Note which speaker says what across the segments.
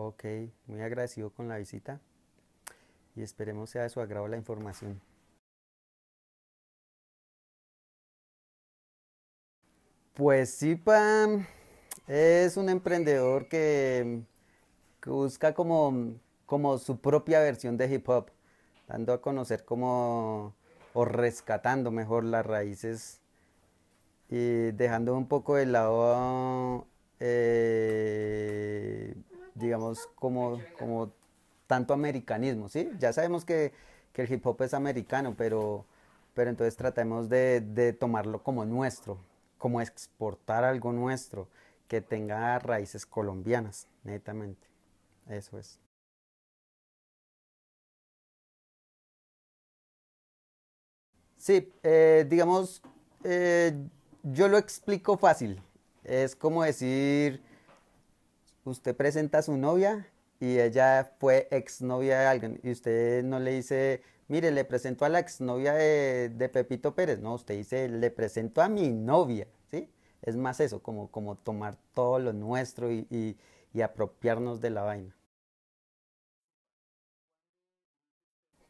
Speaker 1: Ok, muy agradecido con la visita y esperemos sea de su agrado la información.
Speaker 2: Pues Sipa es un emprendedor que, busca como, como, su propia versión de hip hop, dando a conocer como, o rescatando mejor las raíces y dejando un poco de lado eh, digamos, como, como tanto americanismo, ¿sí? Ya sabemos que, el hip hop es americano, pero, pero entonces tratemos de, tomarlo como nuestro, como exportar algo nuestro, que tenga raíces colombianas, netamente. Eso es. Sí, eh, digamos, eh, yo lo explico fácil. Es como decir, usted presenta a su novia y ella fue exnovia de alguien y usted no le dice, mire, le presento a la exnovia de, de Pepito Pérez, no, usted dice, le presento a mi novia, ¿sí? Es más eso, como, como tomar todo lo nuestro y, apropiarnos de la vaina.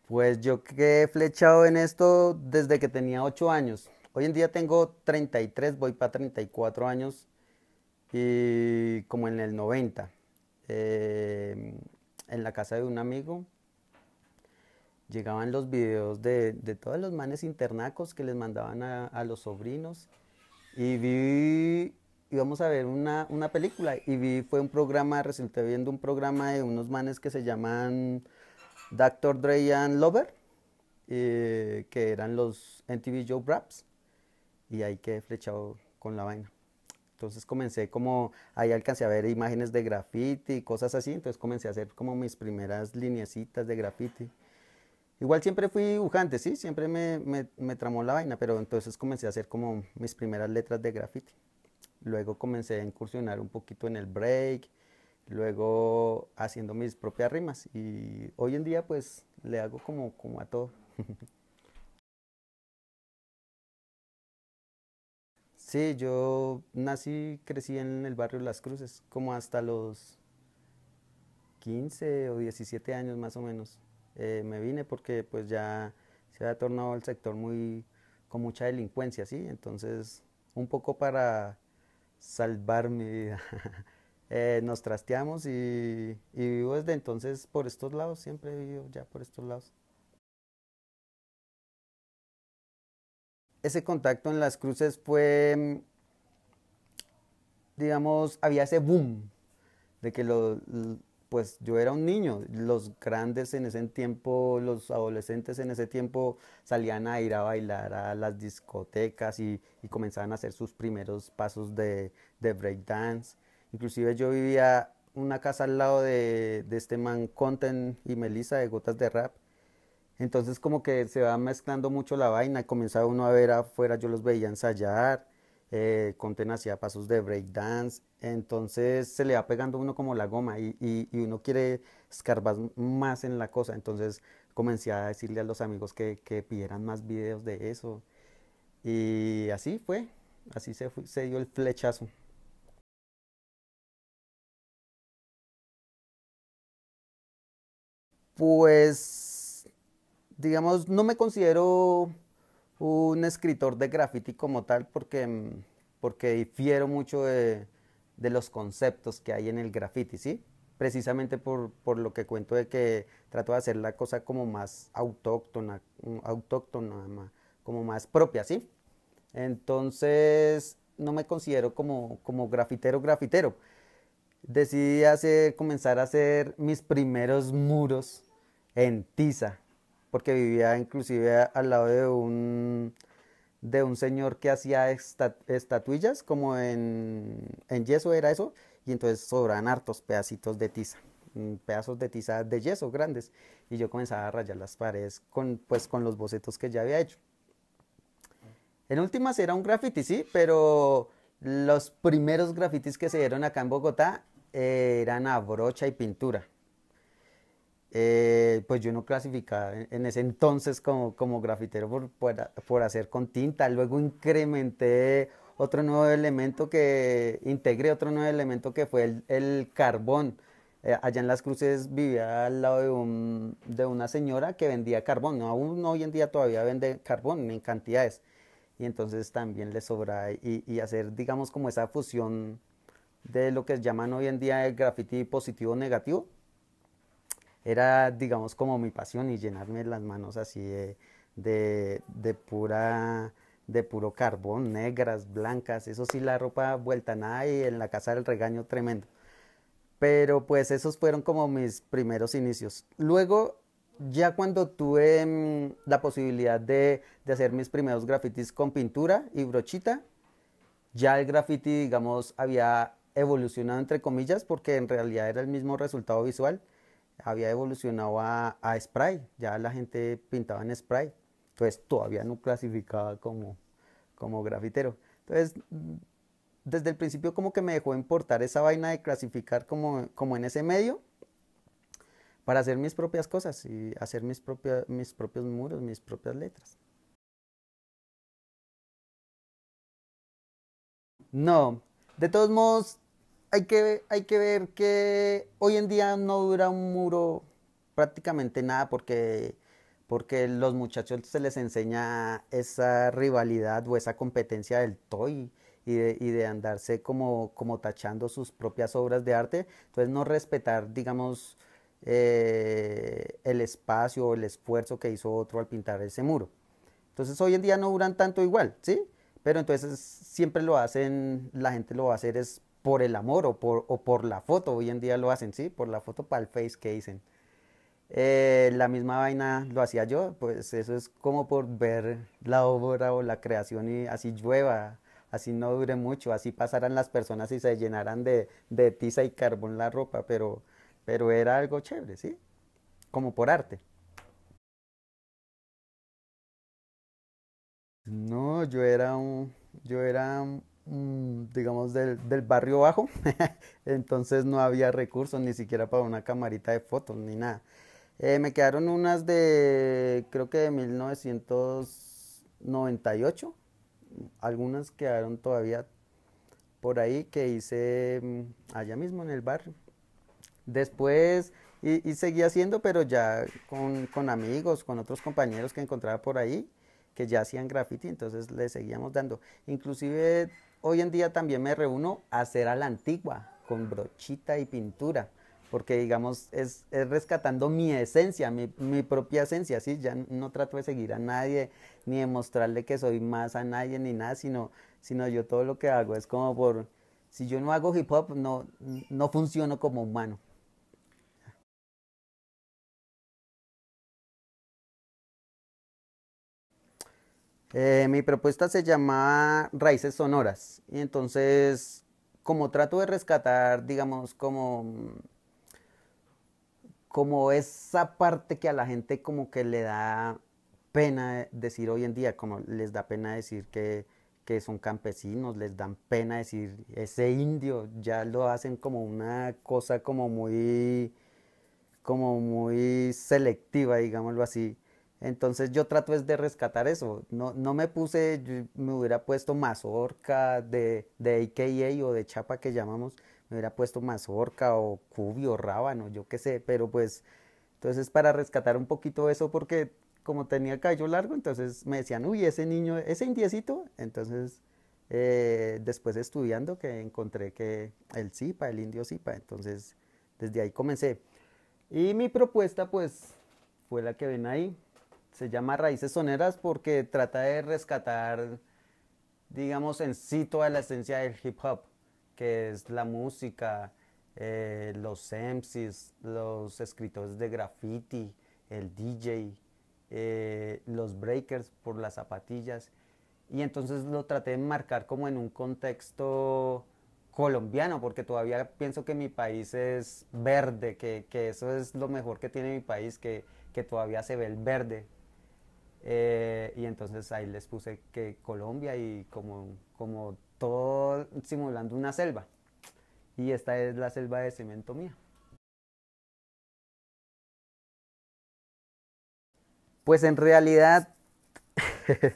Speaker 2: Pues yo que he flechado en esto desde que tenía 8 años. Hoy en día tengo 33, voy para 34 años y como en el 90, eh, en la casa de un amigo, llegaban los videos de, todos los manes internacos que les mandaban a, los sobrinos y vi, íbamos a ver una, película y vi, fue un programa, resulté viendo un programa de unos manes que se llaman Dr. Dre and Lover, eh, que eran los NTV Joe Raps y ahí quedé flechado con la vaina. Entonces comencé como, ahí alcancé a ver imágenes de graffiti y cosas así, entonces comencé a hacer como mis primeras lineecitas de graffiti. Igual siempre fui dibujante, sí, siempre me, me, tramó la vaina, pero entonces comencé a hacer como mis primeras letras de graffiti. Luego comencé a incursionar un poquito en el break, luego haciendo mis propias rimas y hoy en día pues le hago como, como a todo.
Speaker 1: Sí, yo
Speaker 2: nací, y crecí en el barrio Las Cruces, como hasta los 15 o 17 años más o menos. Eh, me vine porque pues ya se había tornado el sector muy con mucha delincuencia, ¿sí? Entonces, un poco para salvar mi vida. nos trasteamos y, y, vivo desde entonces por estos lados, siempre vivo ya por estos lados. ese contacto en las cruces fue, mm, digamos, había ese boom de que lo, pues yo era un niño, los grandes en ese tiempo, los adolescentes en ese tiempo salían a ir a bailar a las discotecas y, comenzaban a hacer sus primeros pasos de, de breakdance. Inclusive yo vivía una casa al lado de, de este man Conten y Melissa de Gotas de Rap entonces como que se va mezclando mucho la vaina, y comenzaba uno a ver afuera, yo los veía ensayar, eh, Conten hacía pasos de breakdance, entonces se le va pegando uno como la goma y, uno quiere escarbar más en la cosa, entonces comencé a decirle a los amigos que, que pidieran más videos de eso y así fue, así se, se dio el
Speaker 1: flechazo.
Speaker 2: Pues digamos, no me considero un escritor de graffiti como tal porque, mm, difiero mucho de, los conceptos que hay en el graffiti, ¿sí? Precisamente por, lo que cuento de que trato de hacer la cosa como más autóctona, mm, autóctona como más propia, ¿sí? Entonces, no me considero como, como grafitero, grafitero. Decidí comenzar a hacer mis primeros muros en tiza porque vivía inclusive al lado de un, de un señor que hacía estatuillas como en, yeso era eso, y entonces sobran hartos pedacitos de tiza mm, pedazos de tiza de yeso grandes y yo comenzaba a rayar las paredes con, pues, con los bocetos que ya había hecho. En últimas era un graffiti, sí, pero los primeros grafitis que se dieron acá en Bogotá eran a brocha y pintura. Eh, eh, pues yo no clasificaba en ese entonces como, como grafitero por, por, hacer con tinta. Luego incrementé otro nuevo elemento que, integré otro nuevo elemento que fue el, carbón. Eh, allá en Las Cruces vivía al lado de, una señora que vendía carbón. No, aún hoy en día todavía vende carbón en cantidades. Y entonces también le sobra y, y hacer, digamos, como esa fusión de lo que llaman hoy en día el graffiti positivo-negativo era, digamos, como mi pasión y llenarme las manos así de, puro carbón, negras, blancas, eso sí, la ropa vuelta nada y en la casa el regaño tremendo. Pero pues esos fueron como mis primeros inicios. Luego, ya cuando tuve mm, la posibilidad de, hacer mis primeros grafitis con pintura y brochita, ya el graffiti, digamos, había evolucionado entre comillas porque en realidad era el mismo resultado visual había evolucionado a, spray, ya la gente pintaba en spray, entonces pues todavía no clasificaba como, como grafitero. Entonces, desde el principio como que me dejó importar esa vaina de clasificar como, como en ese medio para hacer mis propias cosas y hacer mis, mis propios muros, mis propias letras. No, de todos modos, hay que, hay que ver que hoy en día no dura un muro prácticamente nada porque, porque los muchachos se les enseña esa rivalidad o esa competencia del toy y de, andarse como, como tachando sus propias obras de arte. Entonces no respetar, digamos, eh, el espacio o el esfuerzo que hizo otro al pintar ese muro. Entonces hoy en día no duran tanto igual, ¿sí? Pero entonces siempre lo hacen, la gente lo va a hacer es por el amor o por, o por la foto. Hoy en día lo hacen, ¿sí? Por la foto para el face que dicen. Eh, la misma vaina lo hacía yo, pues eso es como por ver la obra o la creación y así llueva, así no dure mucho, así pasaran las personas y se llenaran de, de tiza y carbón la ropa, pero, pero era algo chévere, ¿sí? Como por arte. No, yo era un, yo era Mm, digamos, del, barrio bajo, entonces no había recursos ni siquiera para una camarita de fotos ni nada. Eh, me quedaron unas de, creo que de 1998, algunas quedaron todavía por ahí que hice mm, allá mismo en el barrio. Después, y, seguía seguí haciendo, pero ya con, con amigos, con otros compañeros que encontraba por ahí, que ya hacían graffiti, entonces le seguíamos dando. Inclusive Hoy en día también me reúno a hacer a la antigua, con brochita y pintura, porque digamos es, rescatando mi esencia, mi, propia esencia, ¿sí? Ya no trato de seguir a nadie, ni de mostrarle que soy más a nadie, ni nada, sino, sino yo todo lo que hago es como por, si yo no hago hip hop, no, no funciono como humano. Eh, mi propuesta se llama Raíces Sonoras. Y entonces, como trato de rescatar, digamos, como, como esa parte que a la gente como que le da pena decir hoy en día, como les da pena decir que, que son campesinos, les dan pena decir ese indio, ya lo hacen como una cosa como muy, como muy selectiva, digámoslo así. Entonces yo trato es de rescatar eso. No, me puse, me hubiera puesto mazorca de, de IKEA o de chapa que llamamos, me hubiera puesto mazorca o cubio, rábano, yo qué sé, pero pues entonces para rescatar un poquito eso porque como tenía cabello largo, entonces me decían, uy, ese niño, ese indiecito, entonces eh, después estudiando que encontré que el zipa, el indio zipa, entonces desde ahí comencé. Y mi propuesta pues fue la que ven ahí, se llama Raíces Soneras porque trata de rescatar, digamos, en sí toda la esencia del hip hop, que es la música, eh, los MCs, los escritores de graffiti, el DJ, eh, los breakers por las zapatillas. Y entonces lo traté de marcar como en un contexto colombiano, porque todavía pienso que mi país es verde, que, eso es lo mejor que tiene mi país, que todavía se ve el verde, eh, y entonces ahí les puse que Colombia y como, todo simulando una selva. Y esta es la selva de cemento mía.
Speaker 1: Pues en realidad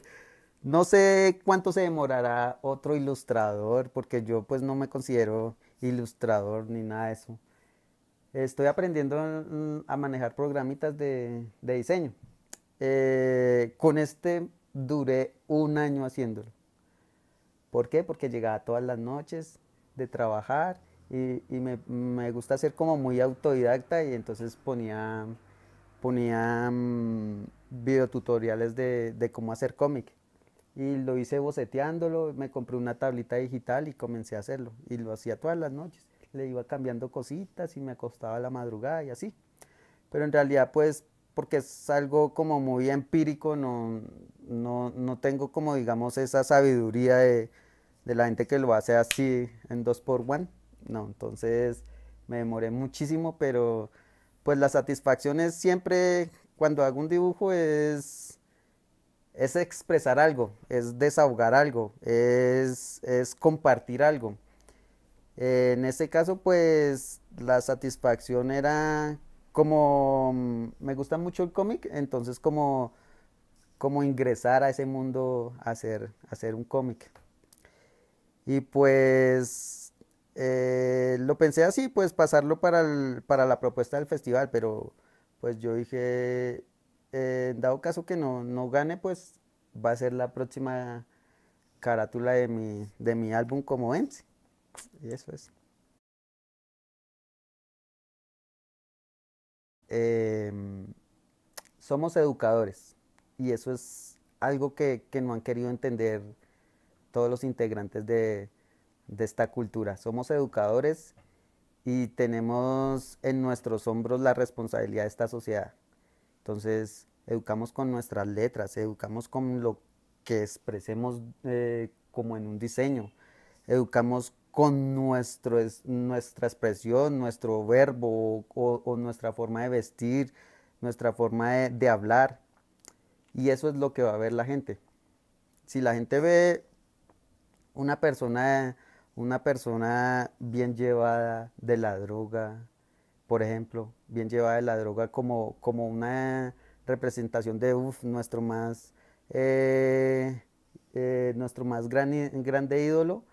Speaker 2: no sé cuánto se demorará otro ilustrador, porque yo pues no me considero ilustrador ni nada de eso. Estoy aprendiendo mm, a manejar programitas de diseño. Eh, con este duré un año haciéndolo. ¿Por qué? Porque llegaba todas las noches de trabajar y, me, gusta ser como muy autodidacta y entonces ponía, ponía mm, videotutoriales de, de cómo hacer cómic. Y lo hice boceteándolo, me compré una tablita digital y comencé a hacerlo. Y lo hacía todas las noches. Le iba cambiando cositas y me acostaba a la madrugada y así. Pero en realidad pues porque es algo como muy empírico, no, no, tengo como digamos esa sabiduría de, de, la gente que lo hace así en dos por one, no, entonces me demoré muchísimo, pero pues la satisfacción es siempre cuando hago un dibujo es, es expresar algo, es desahogar algo, es, es compartir algo. en este caso pues la satisfacción era como mm, me gusta mucho el cómic, entonces como, ingresar a ese mundo a hacer, hacer un cómic. Y pues eh, lo pensé así, pues pasarlo para, la propuesta del festival, pero pues yo dije, eh, dado caso que no, gane, pues va a ser la próxima carátula de mi, de mi álbum como vence? Y eso es. Em, somos educadores y eso es algo que, no han querido entender todos los integrantes de, esta cultura. Somos educadores y tenemos en nuestros hombros la responsabilidad de esta sociedad. Entonces, educamos con nuestras letras, educamos con lo que expresemos eh, como en un diseño, educamos con nuestra expresión, nuestro verbo o, nuestra forma de vestir, nuestra forma de, hablar. Y eso es lo que va a ver la gente. Si la gente ve una persona, una persona bien llevada de la droga, por ejemplo, bien llevada de la droga como, como una representación de nuestro más eh, eh, nuestro más grande ídolo,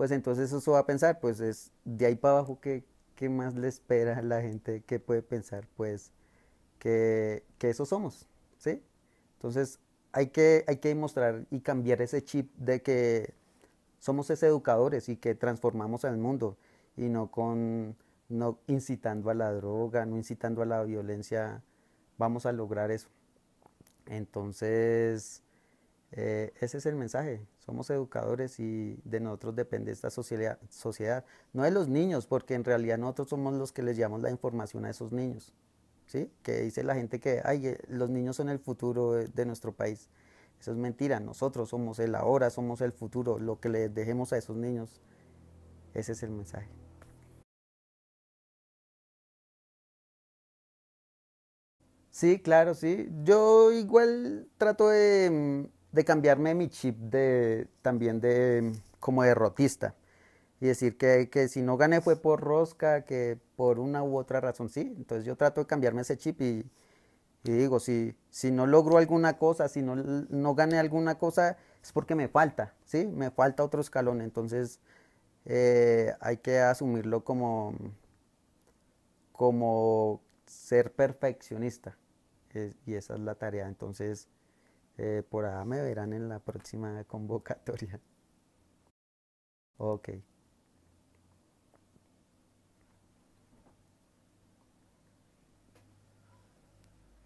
Speaker 2: pues entonces eso va a pensar, pues es de ahí para abajo que, qué más le espera a la gente que puede pensar, pues, que, eso somos, ¿sí? Entonces, hay que, hay que mostrar y cambiar ese chip de que somos esos educadores y que transformamos al mundo y no con no incitando a la droga, no incitando a la violencia, vamos a lograr eso. Entonces, eh, ese es el mensaje. Somos educadores y de nosotros depende esta sociedad, sociedad, No de los niños, porque en realidad nosotros somos los que les llevamos la información a esos niños. ¿sí? Que dice la gente que Ay, eh, los niños son el futuro de, nuestro país. Eso es mentira. Nosotros somos el ahora, somos el futuro. Lo que les dejemos a esos niños, ese es el mensaje. Sí, claro, sí. Yo igual trato de mm, de cambiarme mi chip de, también de, como derrotista. Y decir que, si no gané fue por rosca, que por una u otra razón, sí. Entonces yo trato de cambiarme ese chip y, digo, si, si no logro alguna cosa, si no, gané alguna cosa, es porque me falta, ¿sí? Me falta otro escalón. Entonces eh, hay que asumirlo como, como ser perfeccionista. Eh, y esa es la tarea. Entonces eh, por allá me verán en la próxima convocatoria. Ok.